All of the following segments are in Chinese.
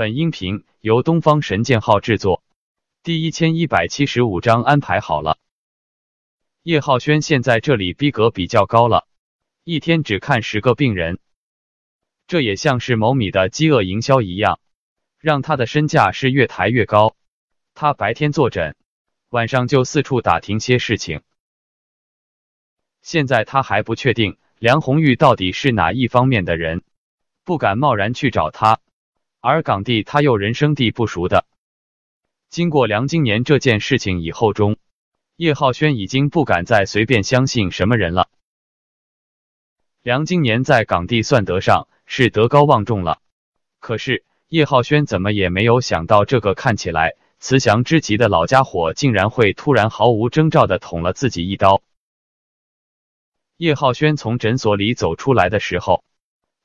本音频由东方神剑号制作，第一千一百七十五章安排好了。叶浩轩现在这里逼格比较高了，一天只看十个病人，这也像是某米的饥饿营销一样，让他的身价是越抬越高。他白天坐诊，晚上就四处打听些事情。现在他还不确定梁红玉到底是哪一方面的人，不敢贸然去找他。而港地他又人生地不熟的，经过梁经年这件事情以后，中叶浩轩已经不敢再随便相信什么人了。梁经年在港地算得上是德高望重了，可是叶浩轩怎么也没有想到，这个看起来慈祥之极的老家伙，竟然会突然毫无征兆的捅了自己一刀。叶浩轩从诊所里走出来的时候，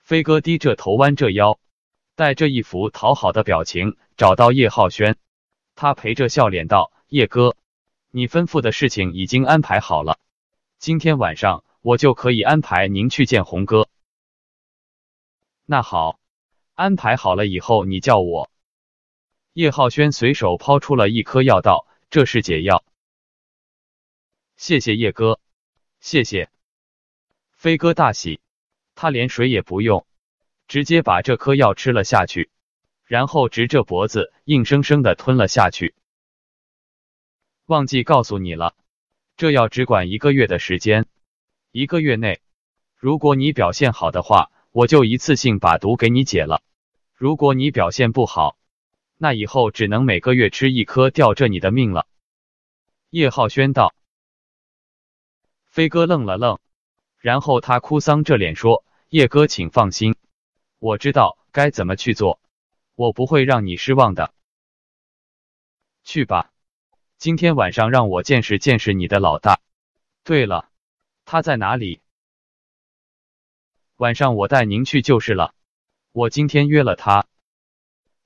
飞哥低着头弯着腰。带着一副讨好的表情找到叶浩轩，他陪着笑脸道：“叶哥，你吩咐的事情已经安排好了，今天晚上我就可以安排您去见红哥。”“那好，安排好了以后你叫我。”叶浩轩随手抛出了一颗药，道：“这是解药。”“谢谢叶哥，谢谢。”飞哥大喜，他连水也不用。直接把这颗药吃了下去，然后直着脖子硬生生的吞了下去。忘记告诉你了，这药只管一个月的时间。一个月内，如果你表现好的话，我就一次性把毒给你解了；如果你表现不好，那以后只能每个月吃一颗，吊着你的命了。叶浩轩道。飞哥愣了愣，然后他哭丧着脸说：“叶哥，请放心。”我知道该怎么去做，我不会让你失望的。去吧，今天晚上让我见识见识你的老大。对了，他在哪里？晚上我带您去就是了。我今天约了他。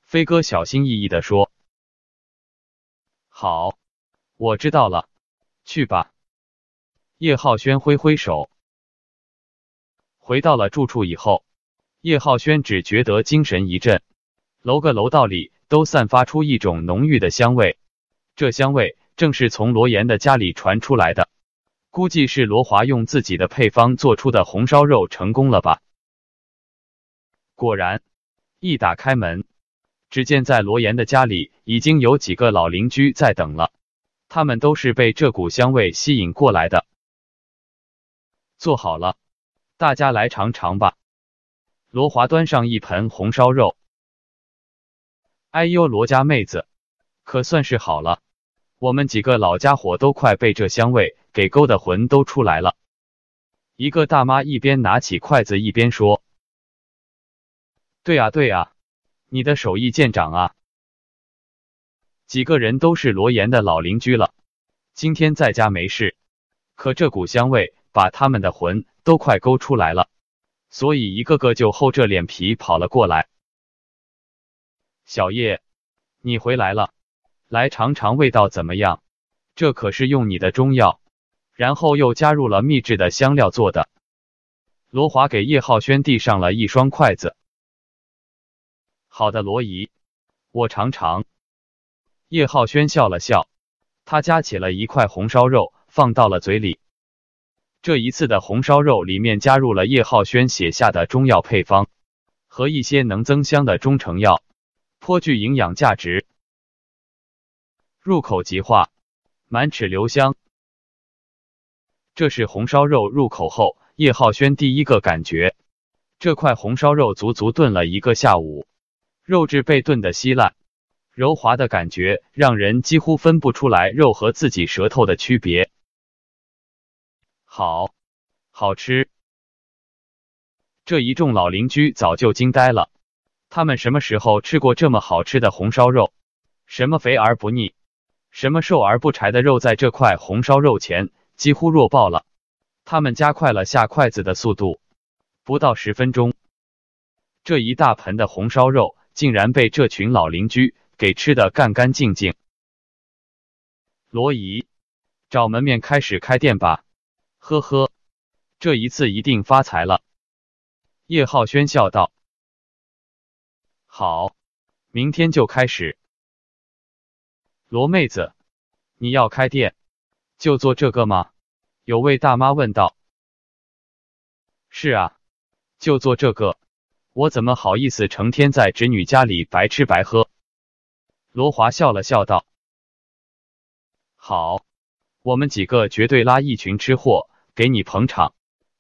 飞哥小心翼翼的说：“好，我知道了，去吧。”叶浩轩挥挥手。回到了住处以后。叶浩轩只觉得精神一振，楼个楼道里都散发出一种浓郁的香味，这香味正是从罗岩的家里传出来的，估计是罗华用自己的配方做出的红烧肉成功了吧。果然，一打开门，只见在罗岩的家里已经有几个老邻居在等了，他们都是被这股香味吸引过来的。做好了，大家来尝尝吧。罗华端上一盆红烧肉，哎呦，罗家妹子，可算是好了，我们几个老家伙都快被这香味给勾的魂都出来了。一个大妈一边拿起筷子一边说：“对啊，对啊，你的手艺见长啊。”几个人都是罗岩的老邻居了，今天在家没事，可这股香味把他们的魂都快勾出来了。所以，一个个就厚着脸皮跑了过来。小叶，你回来了，来尝尝味道怎么样？这可是用你的中药，然后又加入了秘制的香料做的。罗华给叶浩轩递上了一双筷子。好的，罗姨，我尝尝。叶浩轩笑了笑，他夹起了一块红烧肉，放到了嘴里。这一次的红烧肉里面加入了叶浩轩写下的中药配方和一些能增香的中成药，颇具营养价值，入口即化，满齿留香。这是红烧肉入口后叶浩轩第一个感觉。这块红烧肉足足炖了一个下午，肉质被炖得稀烂，柔滑的感觉让人几乎分不出来肉和自己舌头的区别。好，好吃！这一众老邻居早就惊呆了，他们什么时候吃过这么好吃的红烧肉？什么肥而不腻，什么瘦而不柴的肉，在这块红烧肉前几乎弱爆了。他们加快了下筷子的速度，不到十分钟，这一大盆的红烧肉竟然被这群老邻居给吃的干干净净。罗姨，找门面开始开店吧。呵呵，这一次一定发财了。叶浩轩笑道：“好，明天就开始。”罗妹子，你要开店，就做这个吗？有位大妈问道。“是啊，就做这个。我怎么好意思成天在侄女家里白吃白喝？”罗华笑了笑道：“好。”我们几个绝对拉一群吃货给你捧场，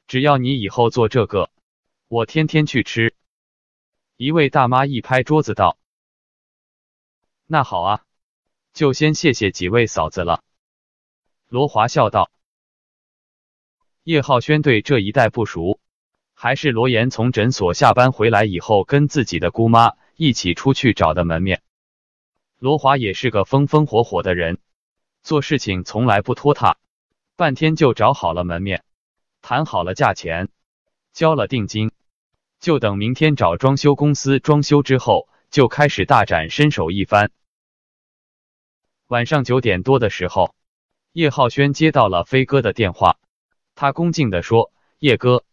只要你以后做这个，我天天去吃。一位大妈一拍桌子道：“那好啊，就先谢谢几位嫂子了。”罗华笑道：“叶浩轩对这一带不熟，还是罗岩从诊所下班回来以后跟自己的姑妈一起出去找的门面。”罗华也是个风风火火的人。做事情从来不拖沓，半天就找好了门面，谈好了价钱，交了定金，就等明天找装修公司装修之后，就开始大展身手一番。晚上九点多的时候，叶浩轩接到了飞哥的电话，他恭敬的说：“叶哥，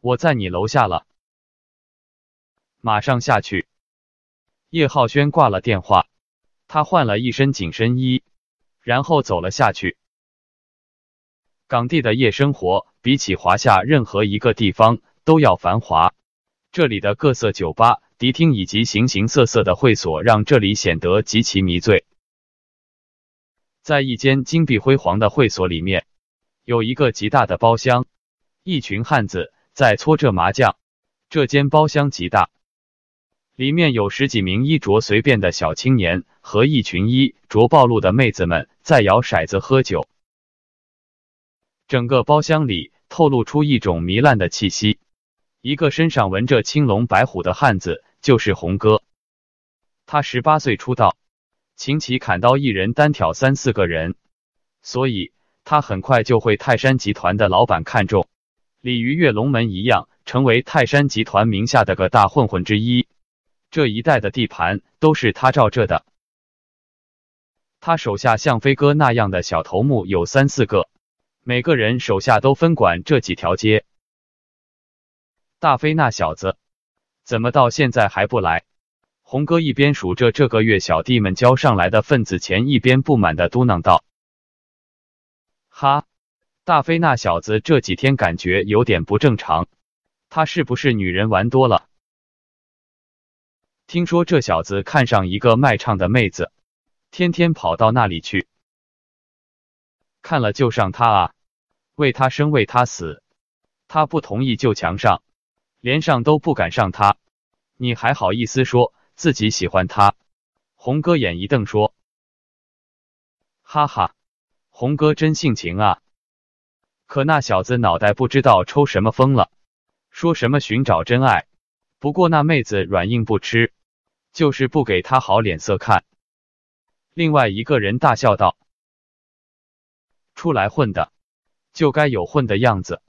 我在你楼下了，马上下去。”叶浩轩挂了电话，他换了一身紧身衣。然后走了下去。港地的夜生活比起华夏任何一个地方都要繁华，这里的各色酒吧、迪厅以及形形色色的会所，让这里显得极其迷醉。在一间金碧辉煌的会所里面，有一个极大的包厢，一群汉子在搓着麻将。这间包厢极大。里面有十几名衣着随便的小青年和一群衣着暴露的妹子们在摇骰子喝酒，整个包厢里透露出一种糜烂的气息。一个身上纹着青龙白虎的汉子就是红哥，他十八岁出道，琴棋砍刀一人单挑三四个人，所以他很快就会泰山集团的老板看中，鲤鱼跃龙门一样成为泰山集团名下的个大混混之一。这一带的地盘都是他罩着的，他手下像飞哥那样的小头目有三四个，每个人手下都分管这几条街。大飞那小子怎么到现在还不来？红哥一边数着这个月小弟们交上来的份子钱，一边不满的嘟囔道：“哈，大飞那小子这几天感觉有点不正常，他是不是女人玩多了？”听说这小子看上一个卖唱的妹子，天天跑到那里去。看了就上他啊，为他生为他死，他不同意就强上，连上都不敢上他。你还好意思说自己喜欢他？红哥眼一瞪说：“哈哈，红哥真性情啊。”可那小子脑袋不知道抽什么风了，说什么寻找真爱。不过那妹子软硬不吃，就是不给他好脸色看。另外一个人大笑道：“出来混的，就该有混的样子。”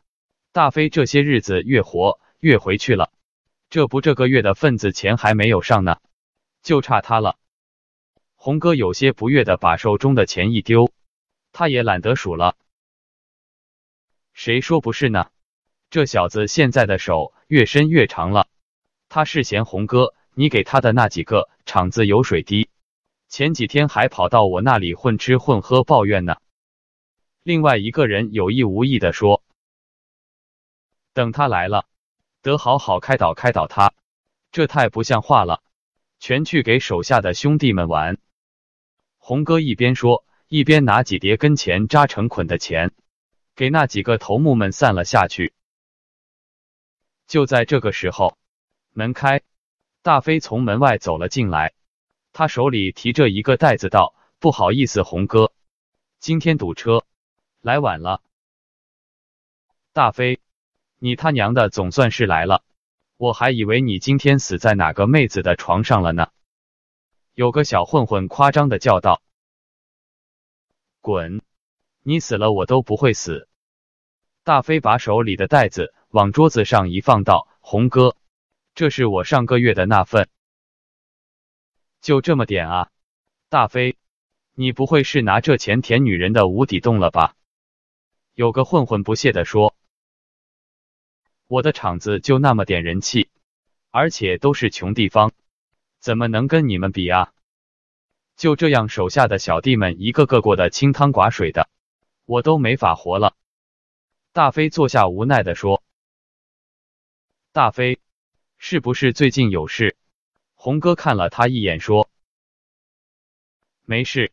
大飞这些日子越活越回去了，这不这个月的份子钱还没有上呢，就差他了。红哥有些不悦的把手中的钱一丢，他也懒得数了。谁说不是呢？这小子现在的手越伸越长了。他是嫌红哥你给他的那几个厂子油水低，前几天还跑到我那里混吃混喝抱怨呢。另外一个人有意无意的说：“等他来了，得好好开导开导他，这太不像话了，全去给手下的兄弟们玩。”红哥一边说，一边拿几叠跟钱扎成捆的钱，给那几个头目们散了下去。就在这个时候。门开，大飞从门外走了进来，他手里提着一个袋子，道：“不好意思，红哥，今天堵车，来晚了。”大飞，你他娘的总算是来了，我还以为你今天死在哪个妹子的床上了呢。”有个小混混夸张的叫道：“滚，你死了我都不会死。”大飞把手里的袋子往桌子上一放，道：“红哥。”这是我上个月的那份，就这么点啊？大飞，你不会是拿这钱舔女人的无底洞了吧？有个混混不屑的说：“我的场子就那么点人气，而且都是穷地方，怎么能跟你们比啊？就这样，手下的小弟们一个个过得清汤寡水的，我都没法活了。”大飞坐下无奈的说：“大飞。”是不是最近有事？红哥看了他一眼，说：“没事，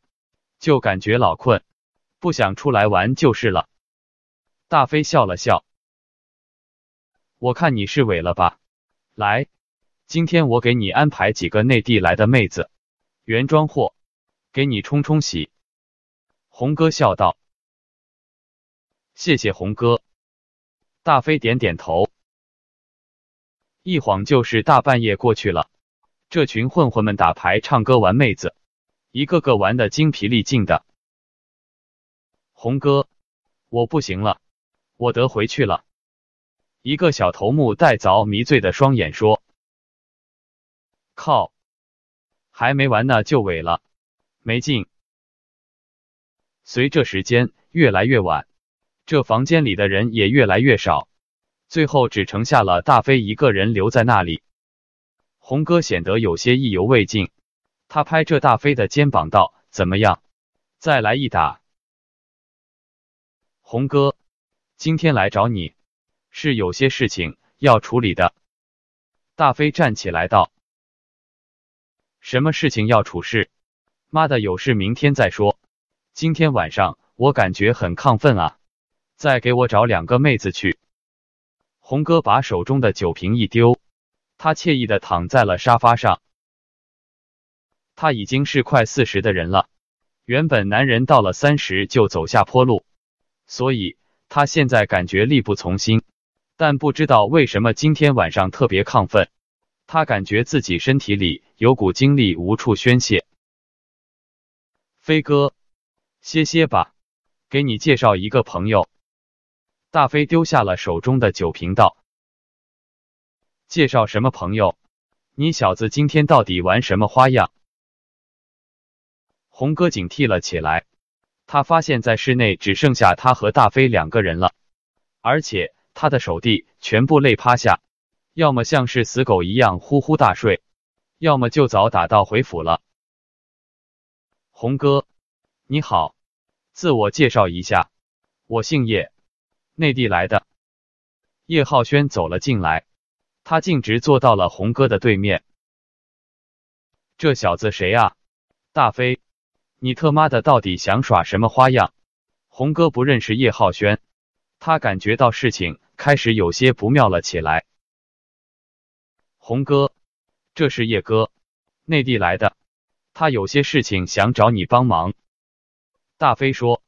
就感觉老困，不想出来玩就是了。”大飞笑了笑：“我看你是萎了吧？来，今天我给你安排几个内地来的妹子，原装货，给你冲冲喜。”红哥笑道：“谢谢红哥。”大飞点点头。一晃就是大半夜过去了，这群混混们打牌、唱歌、玩妹子，一个个玩的精疲力尽的。红哥，我不行了，我得回去了。一个小头目带凿迷醉的双眼说：“靠，还没完呢就萎了，没劲。”随着时间越来越晚，这房间里的人也越来越少。最后只剩下了大飞一个人留在那里。红哥显得有些意犹未尽，他拍着大飞的肩膀道：“怎么样，再来一打？”红哥，今天来找你是有些事情要处理的。大飞站起来道：“什么事情要处事？妈的，有事明天再说。今天晚上我感觉很亢奋啊，再给我找两个妹子去。”红哥把手中的酒瓶一丢，他惬意的躺在了沙发上。他已经是快四十的人了，原本男人到了三十就走下坡路，所以他现在感觉力不从心。但不知道为什么今天晚上特别亢奋，他感觉自己身体里有股精力无处宣泄。飞哥，歇歇吧，给你介绍一个朋友。大飞丢下了手中的酒瓶，道：“介绍什么朋友？你小子今天到底玩什么花样？”红哥警惕了起来，他发现在室内只剩下他和大飞两个人了，而且他的手弟全部累趴下，要么像是死狗一样呼呼大睡，要么就早打道回府了。红哥，你好，自我介绍一下，我姓叶。内地来的叶浩轩走了进来，他径直坐到了红哥的对面。这小子谁啊？大飞，你他妈的到底想耍什么花样？红哥不认识叶浩轩，他感觉到事情开始有些不妙了起来。红哥，这是叶哥，内地来的，他有些事情想找你帮忙。大飞说。